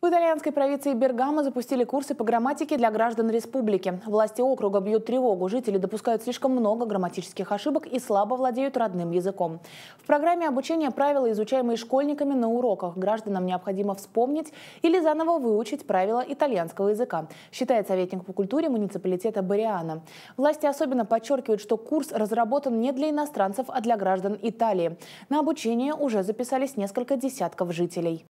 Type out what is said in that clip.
В итальянской провинции Бергамо запустили курсы по грамматике для граждан республики. Власти округа бьют тревогу. Жители допускают слишком много грамматических ошибок и слабо владеют родным языком. В программе обучения правила, изучаемые школьниками на уроках, гражданам необходимо вспомнить или заново выучить правила итальянского языка, считает советник по культуре муниципалитета Бариана. Власти особенно подчеркивают, что курс разработан не для иностранцев, а для граждан Италии. На обучение уже записались несколько десятков жителей.